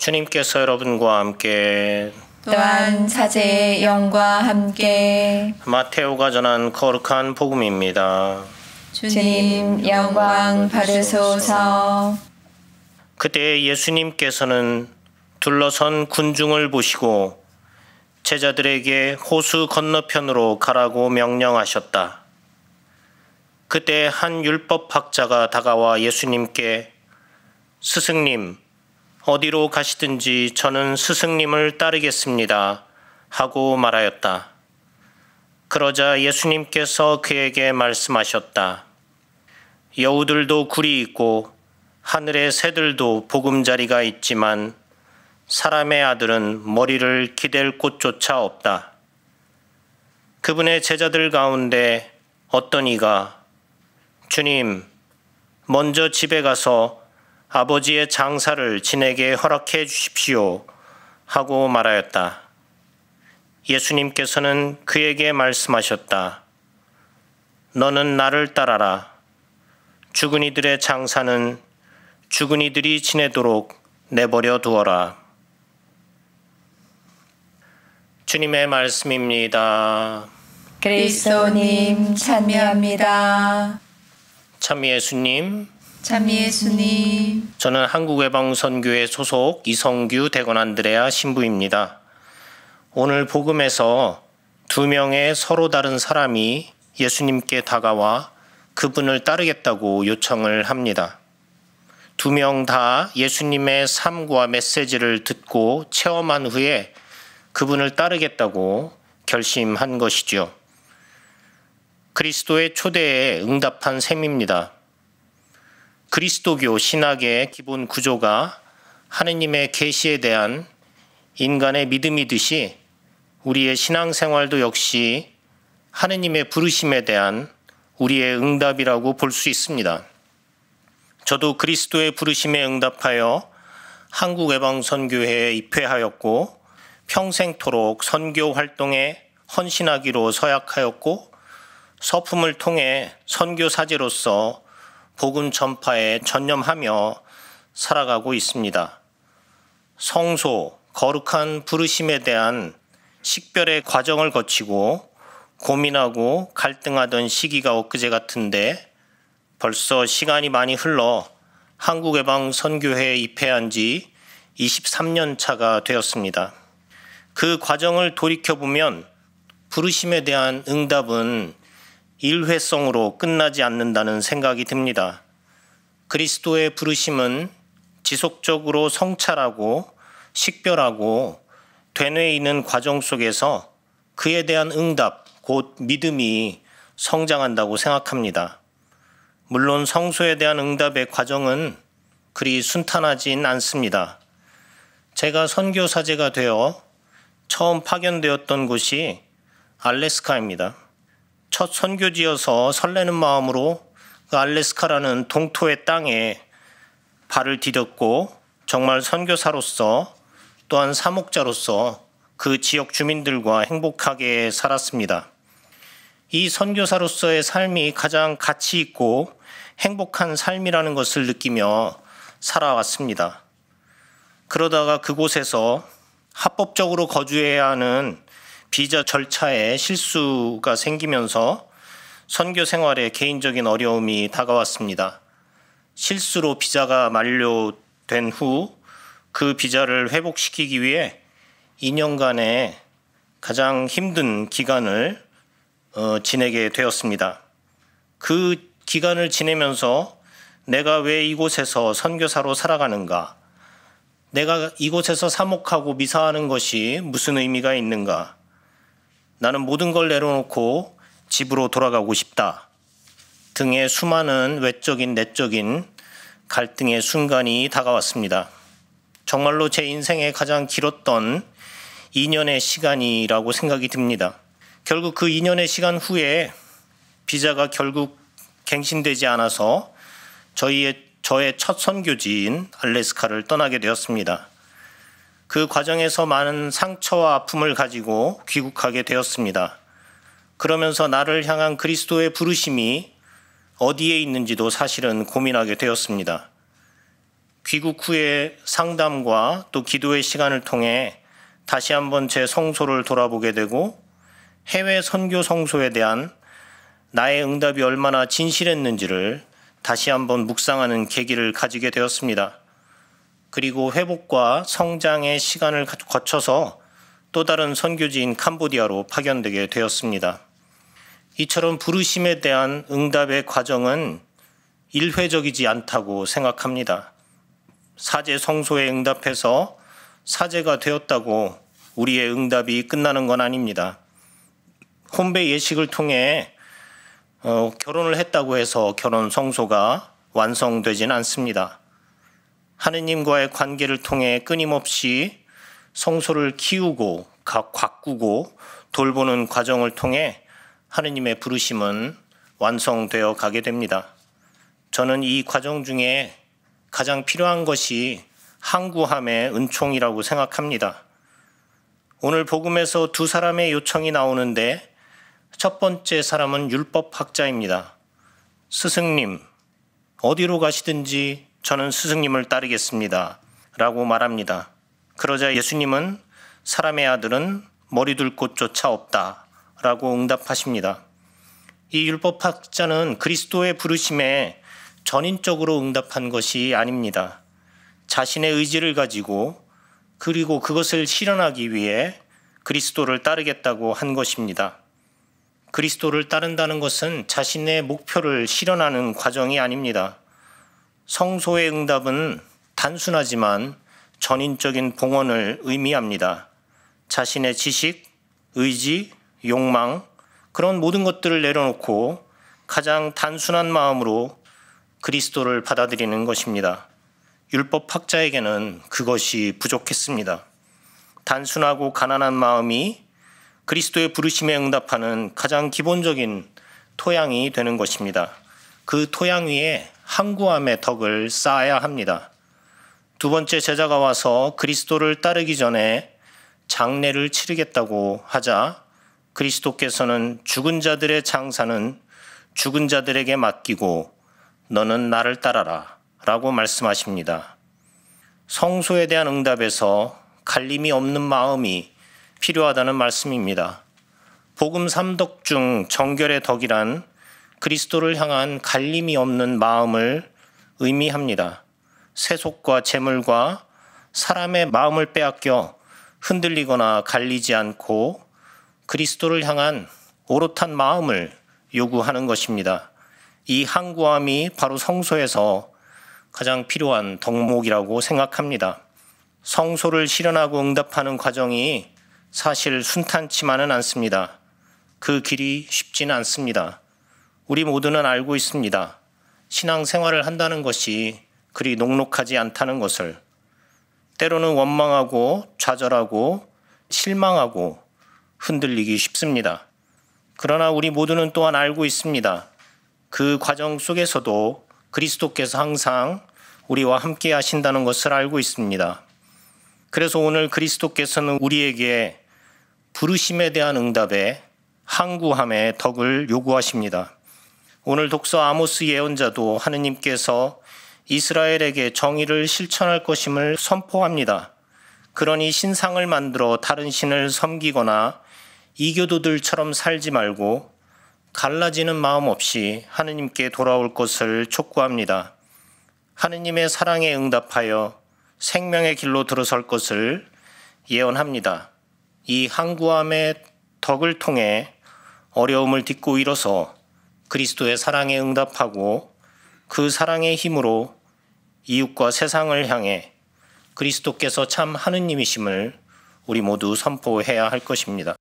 주님께서 여러분과 함께 또한 사제 영과 함께 마테오가 전한 거룩한 복음입니다. 주님 영광 받으소서. 그때 예수님께서는 둘러선 군중을 보시고 제자들에게 호수 건너편으로 가라고 명령하셨다. 그때 한 율법학자가 다가와 예수님께 스승님 어디로 가시든지 저는 스승님을 따르겠습니다. 하고 말하였다. 그러자 예수님께서 그에게 말씀하셨다. 여우들도 굴이 있고 하늘의 새들도 보금자리가 있지만 사람의 아들은 머리를 기댈 곳조차 없다. 그분의 제자들 가운데 어떤 이가 주님, 먼저 집에 가서 아버지의 장사를 진에게 허락해 주십시오 하고 말하였다. 예수님께서는 그에게 말씀하셨다. 너는 나를 따라라. 죽은 이들의 장사는 죽은 이들이 지내도록 내버려 두어라. 주님의 말씀입니다. 그리스도님 찬미합니다. 찬미 예수님. 참 예수님. 저는 한국외방선교회 소속 이성규 대건 안드레아 신부입니다. 오늘 복음에서 두 명의 서로 다른 사람이 예수님께 다가와 그분을 따르겠다고 요청을 합니다. 두 명 다 예수님의 삶과 메시지를 듣고 체험한 후에 그분을 따르겠다고 결심한 것이죠. 그리스도의 초대에 응답한 셈입니다. 그리스도교 신학의 기본 구조가 하느님의 계시에 대한 인간의 믿음이듯이 우리의 신앙생활도 역시 하느님의 부르심에 대한 우리의 응답이라고 볼 수 있습니다. 저도 그리스도의 부르심에 응답하여 한국외방선교회에 입회하였고 평생토록 선교 활동에 헌신하기로 서약하였고 서품을 통해 선교사제로서 복음 전파에 전념하며 살아가고 있습니다. 성소, 거룩한 부르심에 대한 식별의 과정을 거치고 고민하고 갈등하던 시기가 엊그제 같은데 벌써 시간이 많이 흘러 한국예방 선교회에 입회한 지 23년 차가 되었습니다. 그 과정을 돌이켜보면 부르심에 대한 응답은 일회성으로 끝나지 않는다는 생각이 듭니다. 그리스도의 부르심은 지속적으로 성찰하고 식별하고 되뇌이는 과정 속에서 그에 대한 응답, 곧 믿음이 성장한다고 생각합니다. 물론 성소에 대한 응답의 과정은 그리 순탄하진 않습니다. 제가 선교사제가 되어 처음 파견되었던 곳이 알래스카입니다. 첫 선교지여서 설레는 마음으로 그 알래스카라는 동토의 땅에 발을 디뎠고 정말 선교사로서 또한 사목자로서 그 지역 주민들과 행복하게 살았습니다. 이 선교사로서의 삶이 가장 가치 있고 행복한 삶이라는 것을 느끼며 살아왔습니다. 그러다가 그곳에서 합법적으로 거주해야 하는 비자 절차에 실수가 생기면서 선교 생활에 개인적인 어려움이 다가왔습니다. 실수로 비자가 만료된 후 그 비자를 회복시키기 위해 2년간의 가장 힘든 기간을 어, 지내게 되었습니다. 그 기간을 지내면서 내가 왜 이곳에서 선교사로 살아가는가? 내가 이곳에서 사목하고 미사하는 것이 무슨 의미가 있는가? 나는 모든 걸 내려놓고 집으로 돌아가고 싶다. 등의 수많은 외적인 내적인 갈등의 순간이 다가왔습니다. 정말로 제 인생에 가장 길었던 2년의 시간이라고 생각이 듭니다. 결국 그 2년의 시간 후에 비자가 결국 갱신되지 않아서 저희의 저의 첫 선교지인 알래스카를 떠나게 되었습니다. 그 과정에서 많은 상처와 아픔을 가지고 귀국하게 되었습니다. 그러면서 나를 향한 그리스도의 부르심이 어디에 있는지도 사실은 고민하게 되었습니다. 귀국 후에 상담과 또 기도의 시간을 통해 다시 한번 제 성소를 돌아보게 되고 해외 선교 성소에 대한 나의 응답이 얼마나 진실했는지를 다시 한번 묵상하는 계기를 가지게 되었습니다. 그리고 회복과 성장의 시간을 거쳐서 또 다른 선교지인 캄보디아로 파견되게 되었습니다. 이처럼 부르심에 대한 응답의 과정은 일회적이지 않다고 생각합니다. 사제 성소에 응답해서 사제가 되었다고 우리의 응답이 끝나는 건 아닙니다. 혼배 예식을 통해 어, 결혼을 했다고 해서 결혼 성소가 완성되진 않습니다. 하느님과의 관계를 통해 끊임없이 성소를 키우고 가꾸고 돌보는 과정을 통해 하느님의 부르심은 완성되어 가게 됩니다. 저는 이 과정 중에 가장 필요한 것이 항구함의 은총이라고 생각합니다. 오늘 복음에서 두 사람의 요청이 나오는데 첫 번째 사람은 율법학자입니다. 스승님, 어디로 가시든지 저는 스승님을 따르겠습니다. 라고 말합니다. 그러자 예수님은 사람의 아들은 머리 둘 곳조차 없다. 라고 응답하십니다. 이 율법학자는 그리스도의 부르심에 전인적으로 응답한 것이 아닙니다. 자신의 의지를 가지고 그리고 그것을 실현하기 위해 그리스도를 따르겠다고 한 것입니다. 그리스도를 따른다는 것은 자신의 목표를 실현하는 과정이 아닙니다. 성소의 응답은 단순하지만 전인적인 봉헌을 의미합니다. 자신의 지식, 의지, 욕망, 그런 모든 것들을 내려놓고 가장 단순한 마음으로 그리스도를 받아들이는 것입니다. 율법학자에게는 그것이 부족했습니다. 단순하고 가난한 마음이 그리스도의 부르심에 응답하는 가장 기본적인 토양이 되는 것입니다. 그 토양 위에 항구함의 덕을 쌓아야 합니다. 두 번째 제자가 와서 그리스도를 따르기 전에 장례를 치르겠다고 하자 그리스도께서는 죽은 자들의 장사는 죽은 자들에게 맡기고 너는 나를 따라라 라고 말씀하십니다. 성소에 대한 응답에서 갈림이 없는 마음이 필요하다는 말씀입니다. 복음 3덕중 정결의 덕이란 그리스도를 향한 갈림이 없는 마음을 의미합니다. 세속과 재물과 사람의 마음을 빼앗겨 흔들리거나 갈리지 않고 그리스도를 향한 오롯한 마음을 요구하는 것입니다. 이 항구함이 바로 성소에서 가장 필요한 덕목이라고 생각합니다. 성소를 실현하고 응답하는 과정이 사실 순탄치만은 않습니다. 그 길이 쉽지는 않습니다. 우리 모두는 알고 있습니다. 신앙 생활을 한다는 것이 그리 녹록하지 않다는 것을 때로는 원망하고 좌절하고 실망하고 흔들리기 쉽습니다. 그러나 우리 모두는 또한 알고 있습니다. 그 과정 속에서도 그리스도께서 항상 우리와 함께 하신다는 것을 알고 있습니다. 그래서 오늘 그리스도께서는 우리에게 부르심에 대한 응답에 항구함의 덕을 요구하십니다. 오늘 독서 아모스 예언자도 하느님께서 이스라엘에게 정의를 실천할 것임을 선포합니다. 그러니 신상을 만들어 다른 신을 섬기거나 이교도들처럼 살지 말고 갈라지는 마음 없이 하느님께 돌아올 것을 촉구합니다. 하느님의 사랑에 응답하여 생명의 길로 들어설 것을 예언합니다. 이 항구함의 덕을 통해 어려움을 딛고 일어서 그리스도의 사랑에 응답하고 그 사랑의 힘으로 이웃과 세상을 향해 그리스도께서 참 하느님이심을 우리 모두 선포해야 할 것입니다.